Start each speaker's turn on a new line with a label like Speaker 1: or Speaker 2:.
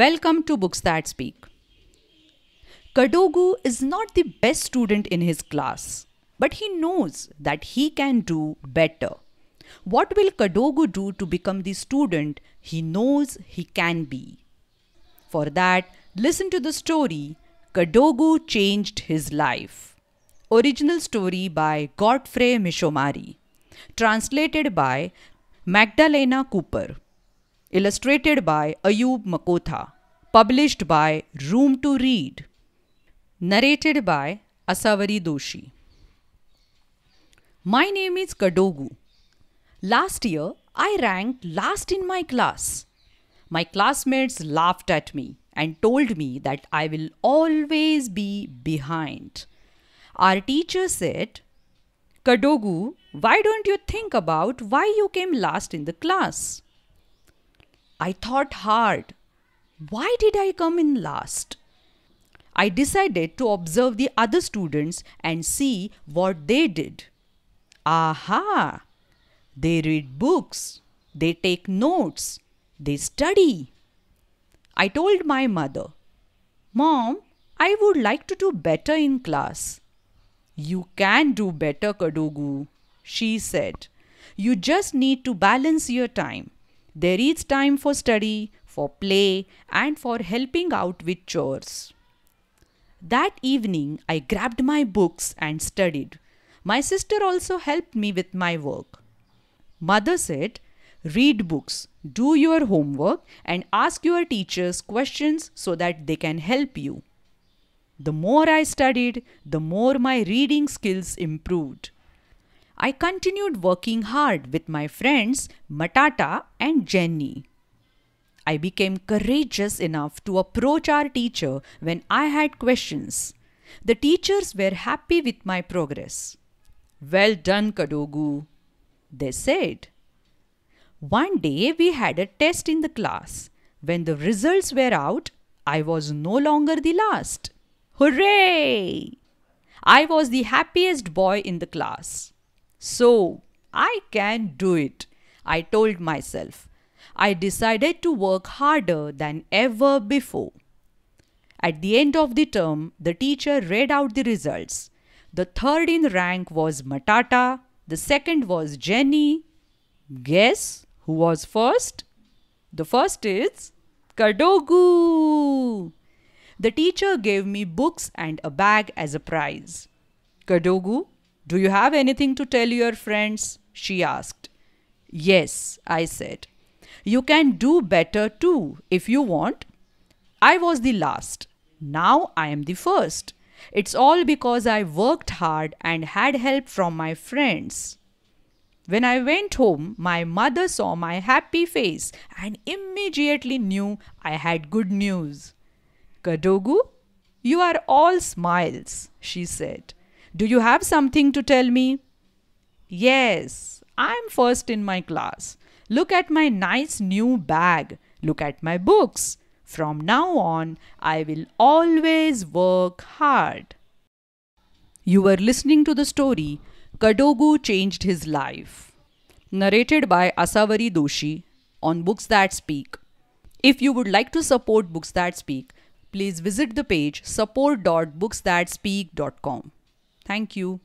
Speaker 1: Welcome to Books That Speak. Kadogu is not the best student in his class, but he knows that he can do better. What will Kadogu do to become the student he knows he can be? For that, listen to the story Kadogu Changed His Life. Original story by Godfrey Mishomari. Translated by Magdalena Cooper illustrated by Ayub Makotha, published by Room to Read, narrated by Asavari Doshi. My name is Kadogu. Last year, I ranked last in my class. My classmates laughed at me and told me that I will always be behind. Our teacher said, Kadogu, why don't you think about why you came last in the class? I thought hard. Why did I come in last? I decided to observe the other students and see what they did. Aha! They read books, they take notes, they study. I told my mother, Mom, I would like to do better in class. You can do better, Kadogu, she said. You just need to balance your time. There is time for study, for play, and for helping out with chores. That evening, I grabbed my books and studied. My sister also helped me with my work. Mother said, Read books, do your homework, and ask your teachers questions so that they can help you. The more I studied, the more my reading skills improved. I continued working hard with my friends Matata and Jenny. I became courageous enough to approach our teacher when I had questions. The teachers were happy with my progress. Well done, Kadogu, they said. One day we had a test in the class. When the results were out, I was no longer the last. Hooray! I was the happiest boy in the class. So I can do it, I told myself. I decided to work harder than ever before. At the end of the term, the teacher read out the results. The third in rank was Matata, the second was Jenny. Guess who was first? The first is Kadogu. The teacher gave me books and a bag as a prize. Kadogu do you have anything to tell your friends? She asked. Yes, I said. You can do better too if you want. I was the last. Now I am the first. It's all because I worked hard and had help from my friends. When I went home, my mother saw my happy face and immediately knew I had good news. Kadogu, you are all smiles, she said. Do you have something to tell me? Yes, I'm first in my class. Look at my nice new bag. Look at my books. From now on, I will always work hard. You were listening to the story Kadogu Changed His Life, narrated by Asavari Doshi on Books That Speak. If you would like to support Books That Speak, please visit the page support.booksthatspeak.com. Thank you.